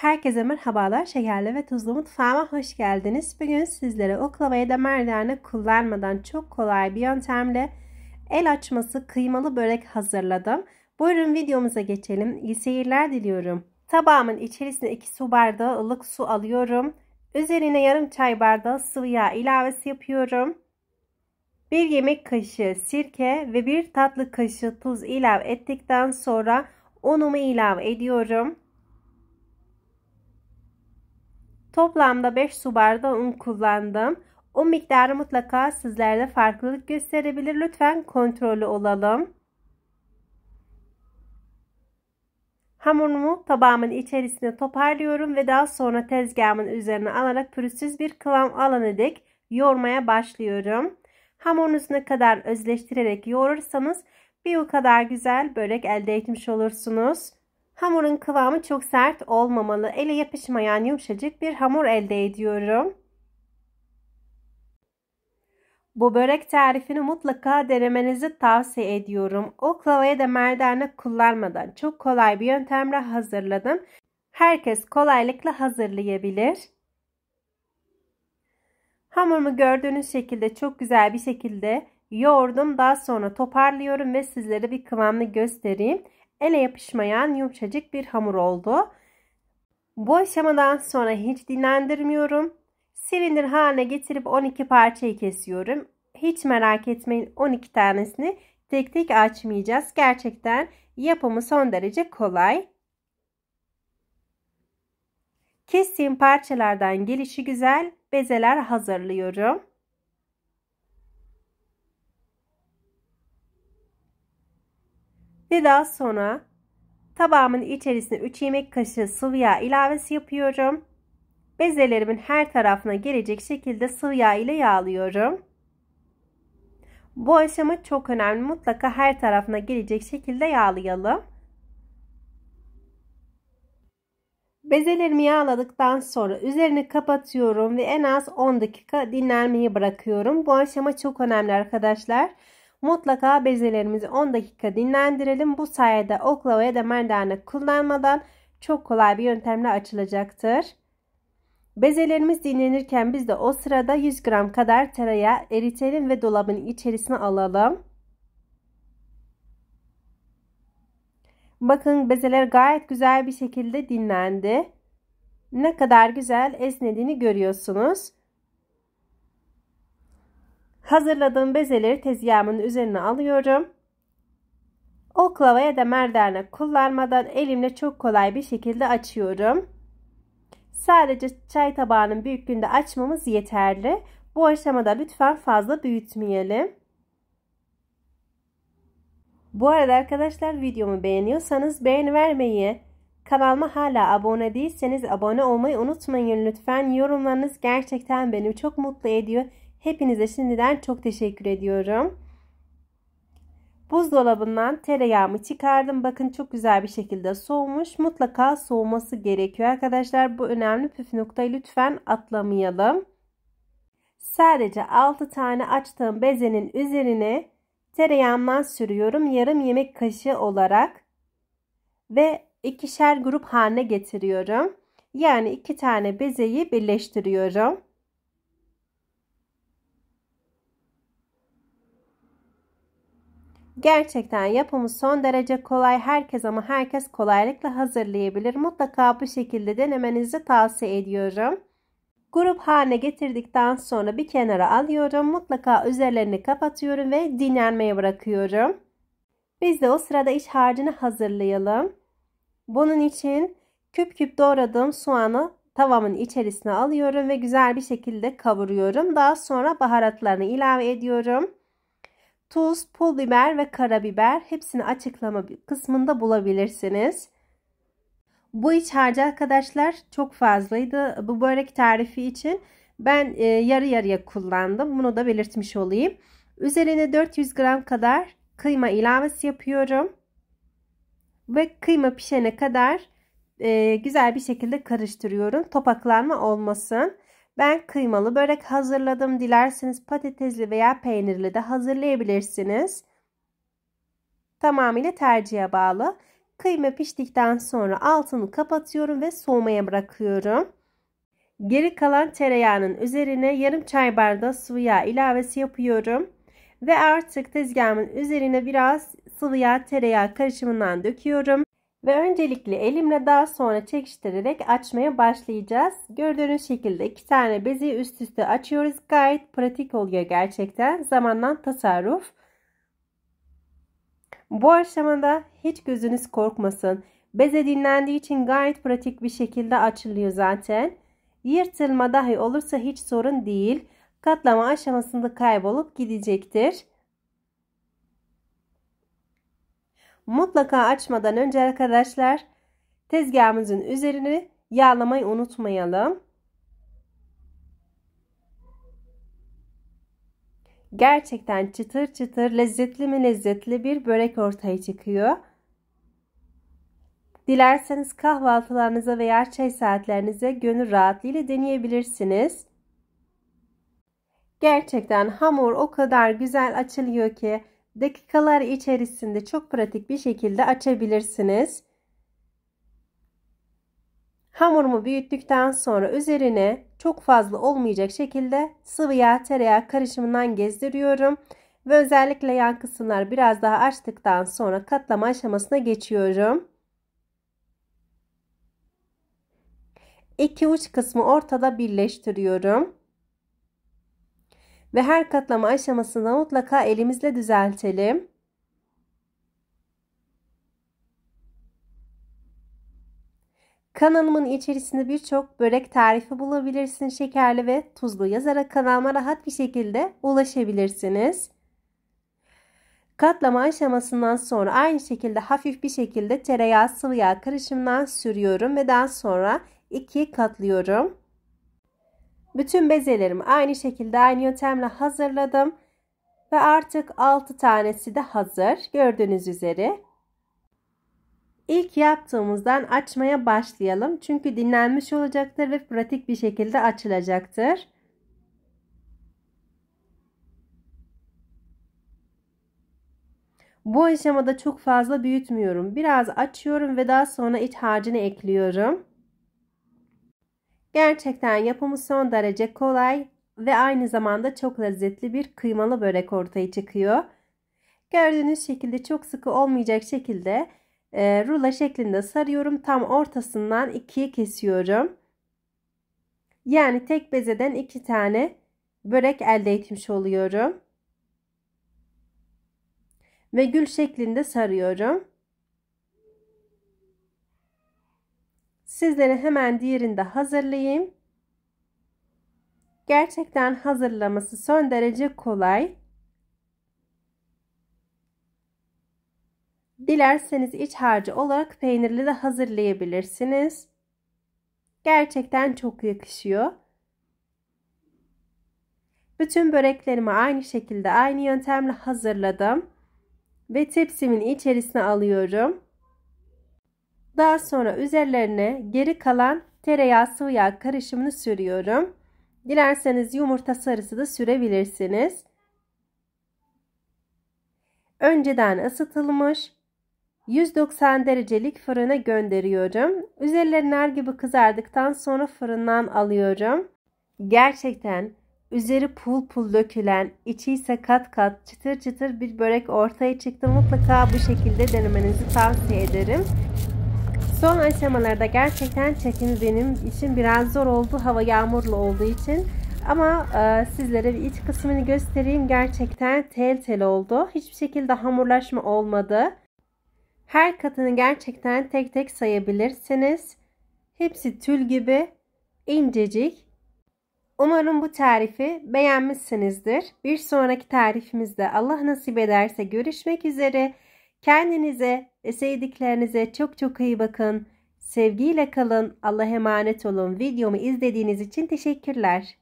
Herkese merhabalar, şekerli ve tuzlu mutfağıma hoş geldiniz. Bugün sizlere oklava ya da merdane kullanmadan çok kolay bir yöntemle el açması kıymalı börek hazırladım. Buyurun videomuza geçelim. İyi seyirler diliyorum. Tabağımın içerisine 2 su bardağı ılık su alıyorum. Üzerine yarım çay bardağı sıvı yağ ilavesi yapıyorum. 1 yemek kaşığı sirke ve 1 tatlı kaşığı tuz ilave ettikten sonra unumu ilave ediyorum. Toplamda 5 su bardağı un kullandım. O miktarı mutlaka sizlerde farklılık gösterebilir. Lütfen kontrollü olalım. Hamurumu tabağımın içerisine toparlıyorum ve daha sonra tezgahımın üzerine alarak pürüzsüz bir kıvam alanı dek yoğurmaya başlıyorum. Hamurunuz ne kadar özleştirerek yoğurursanız bir o kadar güzel börek elde etmiş olursunuz. Hamurun kıvamı çok sert olmamalı. Ele yapışmayan yumuşacık bir hamur elde ediyorum. Bu börek tarifini mutlaka denemenizi tavsiye ediyorum. Oklavaya da merdane kullanmadan çok kolay bir yöntemle hazırladım. Herkes kolaylıkla hazırlayabilir. Hamurumu gördüğünüz şekilde çok güzel bir şekilde yoğurdum. Daha sonra toparlıyorum ve sizlere bir kıvamını göstereyim ele yapışmayan yumuşacık bir hamur oldu. Bu aşamadan sonra hiç dinlendirmiyorum. Silindir haline getirip 12 parçayı kesiyorum. Hiç merak etmeyin 12 tanesini tek tek açmayacağız. Gerçekten yapımı son derece kolay. Kestiğim parçalardan gelişi güzel bezeler hazırlıyorum. Ve daha sonra tabağımın içerisine 3 yemek kaşığı sıvı yağ ilavesi yapıyorum. Bezelerimin her tarafına gelecek şekilde sıvı yağ ile yağlıyorum. Bu aşama çok önemli. Mutlaka her tarafına gelecek şekilde yağlayalım. Bezelerimi yağladıktan sonra üzerini kapatıyorum ve en az 10 dakika dinlenmeyi bırakıyorum. Bu aşama çok önemli arkadaşlar. Mutlaka bezelerimizi 10 dakika dinlendirelim. Bu sayede oklava ya da merdane kullanmadan çok kolay bir yöntemle açılacaktır. Bezelerimiz dinlenirken biz de o sırada 100 gram kadar tereyağı eritelim ve dolabın içerisine alalım. Bakın bezeler gayet güzel bir şekilde dinlendi. Ne kadar güzel esnediğini görüyorsunuz. Hazırladığım bezeleri tezgahımın üzerine alıyorum. Oklava ya da merdane kullanmadan elimle çok kolay bir şekilde açıyorum. Sadece çay tabağının büyüklüğünde açmamız yeterli. Bu aşamada lütfen fazla büyütmeyelim. Bu arada arkadaşlar videomu beğeniyorsanız beğeni vermeyi, kanalıma hala abone değilseniz abone olmayı unutmayın lütfen. Yorumlarınız gerçekten beni çok mutlu ediyor. Hepinize şimdiden çok teşekkür ediyorum. Buzdolabından tereyağımı çıkardım. Bakın çok güzel bir şekilde soğumuş. Mutlaka soğuması gerekiyor arkadaşlar. Bu önemli püf noktayı lütfen atlamayalım. Sadece 6 tane açtığım bezenin üzerine tereyağından sürüyorum. Yarım yemek kaşığı olarak ve ikişer grup haline getiriyorum. Yani iki tane bezeyi birleştiriyorum. Gerçekten yapımı son derece kolay. Herkes ama herkes kolaylıkla hazırlayabilir. Mutlaka bu şekilde denemenizi tavsiye ediyorum. Grup haline getirdikten sonra bir kenara alıyorum. Mutlaka üzerlerini kapatıyorum ve dinlenmeye bırakıyorum. Biz de o sırada iç harcını hazırlayalım. Bunun için küp küp doğradığım soğanı tavamın içerisine alıyorum ve güzel bir şekilde kavuruyorum. Daha sonra baharatlarını ilave ediyorum tuz, pul biber ve karabiber hepsini açıklama kısmında bulabilirsiniz. Bu iç harcı arkadaşlar çok fazlaydı bu börek tarifi için. Ben e, yarı yarıya kullandım. Bunu da belirtmiş olayım. Üzerine 400 gram kadar kıyma ilavesi yapıyorum. Ve kıyma pişene kadar e, güzel bir şekilde karıştırıyorum. Topaklanma olmasın. Ben kıymalı börek hazırladım. Dilerseniz patatesli veya peynirli de hazırlayabilirsiniz. Tamamıyla tercihe bağlı. Kıyma piştikten sonra altını kapatıyorum ve soğumaya bırakıyorum. Geri kalan tereyağının üzerine yarım çay bardağı sıvı yağ ilavesi yapıyorum. Ve artık tezgahımın üzerine biraz sıvı yağ tereyağı karışımından döküyorum. Ve öncelikle elimle daha sonra çekiştirerek açmaya başlayacağız. Gördüğünüz şekilde iki tane bezi üst üste açıyoruz. Gayet pratik oluyor gerçekten. Zamandan tasarruf. Bu aşamada hiç gözünüz korkmasın. Beze dinlendiği için gayet pratik bir şekilde açılıyor zaten. Yırtılma dahi olursa hiç sorun değil. Katlama aşamasında kaybolup gidecektir. Mutlaka açmadan önce arkadaşlar tezgahımızın üzerini yağlamayı unutmayalım. Gerçekten çıtır çıtır lezzetli mi lezzetli bir börek ortaya çıkıyor. Dilerseniz kahvaltılarınıza veya çay saatlerinize gönül rahatlığıyla deneyebilirsiniz. Gerçekten hamur o kadar güzel açılıyor ki dakikalar içerisinde çok pratik bir şekilde açabilirsiniz. Hamurumu büyüttükten sonra üzerine çok fazla olmayacak şekilde sıvı yağ tereyağı karışımından gezdiriyorum. Ve özellikle yan kısımlar biraz daha açtıktan sonra katlama aşamasına geçiyorum. İki uç kısmı ortada birleştiriyorum ve her katlama aşamasında mutlaka elimizle düzeltelim. Kanalımın içerisinde birçok börek tarifi bulabilirsin. Şekerli ve tuzlu yazarak kanalıma rahat bir şekilde ulaşabilirsiniz. Katlama aşamasından sonra aynı şekilde hafif bir şekilde tereyağı sıvı yağ karışımından sürüyorum ve daha sonra ikiye katlıyorum. Bütün bezelerimi aynı şekilde aynı yöntemle hazırladım. Ve artık 6 tanesi de hazır. Gördüğünüz üzere. İlk yaptığımızdan açmaya başlayalım. Çünkü dinlenmiş olacaktır ve pratik bir şekilde açılacaktır. Bu aşamada çok fazla büyütmüyorum. Biraz açıyorum ve daha sonra iç harcını ekliyorum. Gerçekten yapımı son derece kolay ve aynı zamanda çok lezzetli bir kıymalı börek ortaya çıkıyor. Gördüğünüz şekilde çok sıkı olmayacak şekilde e, rula şeklinde sarıyorum. Tam ortasından ikiye kesiyorum. Yani tek bezeden iki tane börek elde etmiş oluyorum. Ve gül şeklinde sarıyorum. Sizlere hemen diğerini de hazırlayayım. Gerçekten hazırlaması son derece kolay. Dilerseniz iç harcı olarak peynirli de hazırlayabilirsiniz. Gerçekten çok yakışıyor. Bütün böreklerimi aynı şekilde aynı yöntemle hazırladım. Ve tepsimin içerisine alıyorum. Daha sonra üzerlerine geri kalan tereyağı sıvı yağ karışımını sürüyorum. Dilerseniz yumurta sarısı da sürebilirsiniz. Önceden ısıtılmış 190 derecelik fırına gönderiyorum. Üzerleri nar gibi kızardıktan sonra fırından alıyorum. Gerçekten üzeri pul pul dökülen, içi ise kat kat çıtır çıtır bir börek ortaya çıktı. Mutlaka bu şekilde denemenizi tavsiye ederim. Son aşamalarda gerçekten çekim benim için biraz zor oldu. Hava yağmurlu olduğu için. Ama e, sizlere bir iç kısmını göstereyim. Gerçekten tel tel oldu. Hiçbir şekilde hamurlaşma olmadı. Her katını gerçekten tek tek sayabilirsiniz. Hepsi tül gibi incecik. Umarım bu tarifi beğenmişsinizdir. Bir sonraki tarifimizde Allah nasip ederse görüşmek üzere. Kendinize sevdiklerinize çok çok iyi bakın. Sevgiyle kalın. Allah'a emanet olun. Videomu izlediğiniz için teşekkürler.